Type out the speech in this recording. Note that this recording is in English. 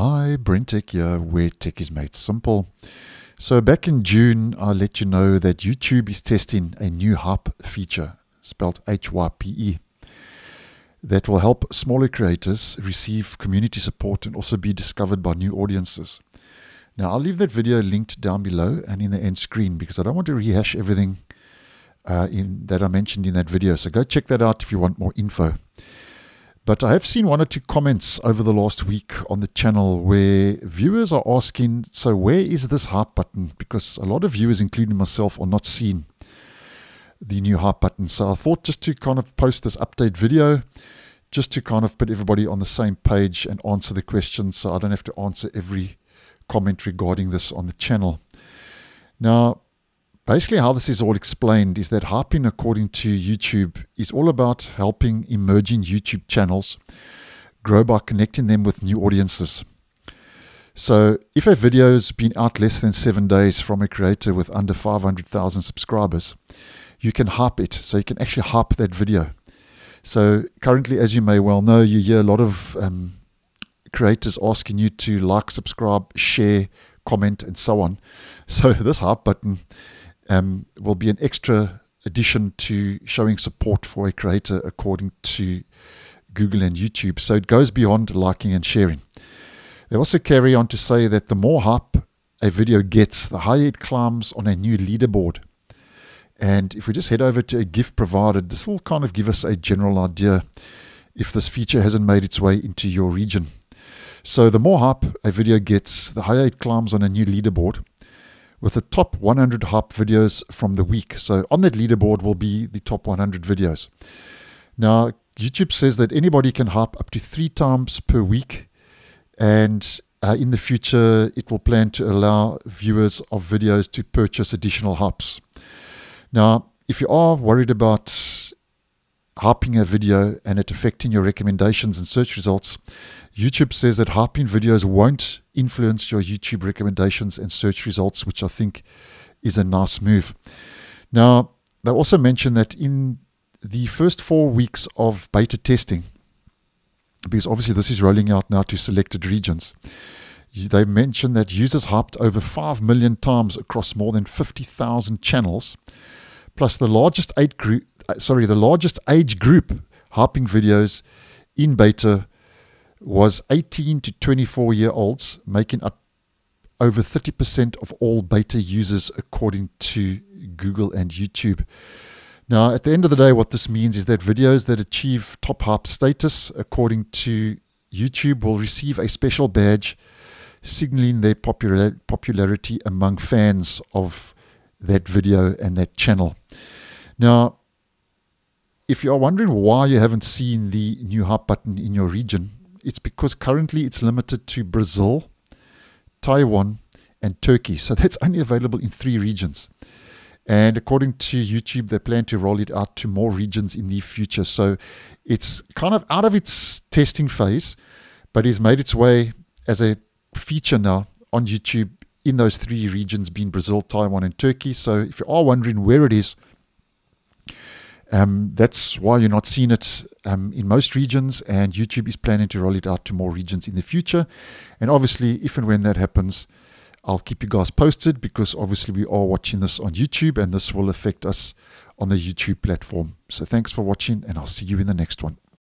Hi, Tech here, where tech is made simple. So, back in June, I let you know that YouTube is testing a new hub feature, spelled H Y P E, that will help smaller creators receive community support and also be discovered by new audiences. Now, I'll leave that video linked down below and in the end screen because I don't want to rehash everything uh, in, that I mentioned in that video. So, go check that out if you want more info. But I have seen one or two comments over the last week on the channel where viewers are asking, so where is this hype button? Because a lot of viewers, including myself, are not seeing the new hype button. So I thought just to kind of post this update video, just to kind of put everybody on the same page and answer the questions so I don't have to answer every comment regarding this on the channel. Now, Basically, how this is all explained is that Harpin, according to YouTube, is all about helping emerging YouTube channels grow by connecting them with new audiences. So, if a video's been out less than seven days from a creator with under 500,000 subscribers, you can harp it. So, you can actually harp that video. So, currently, as you may well know, you hear a lot of um, creators asking you to like, subscribe, share, comment, and so on. So, this harp button um, will be an extra addition to showing support for a creator according to Google and YouTube. So it goes beyond liking and sharing. They also carry on to say that the more hype a video gets, the higher it climbs on a new leaderboard. And if we just head over to a GIF provided, this will kind of give us a general idea if this feature hasn't made its way into your region. So the more hype a video gets, the higher it climbs on a new leaderboard with the top 100 harp videos from the week. So on that leaderboard will be the top 100 videos. Now, YouTube says that anybody can harp up to three times per week. And uh, in the future, it will plan to allow viewers of videos to purchase additional harps. Now, if you are worried about harping a video and it affecting your recommendations and search results, YouTube says that harping videos won't influence your YouTube recommendations and search results, which I think is a nice move. Now, they also mentioned that in the first four weeks of beta testing, because obviously this is rolling out now to selected regions, they mentioned that users harped over 5 million times across more than 50,000 channels plus the largest eight group, uh, sorry, the largest age group harping videos in beta was 18 to 24 year olds, making up over 30% of all beta users, according to Google and YouTube. Now, at the end of the day, what this means is that videos that achieve top harp status, according to YouTube, will receive a special badge signaling their popular popularity among fans of that video and that channel. Now, if you are wondering why you haven't seen the new hub button in your region, it's because currently it's limited to Brazil, Taiwan, and Turkey. So that's only available in three regions. And according to YouTube, they plan to roll it out to more regions in the future. So it's kind of out of its testing phase, but it's made its way as a feature now on YouTube in those three regions, being Brazil, Taiwan, and Turkey. So if you are wondering where it is, um, that's why you're not seeing it um, in most regions, and YouTube is planning to roll it out to more regions in the future. And obviously, if and when that happens, I'll keep you guys posted because obviously we are watching this on YouTube and this will affect us on the YouTube platform. So thanks for watching, and I'll see you in the next one.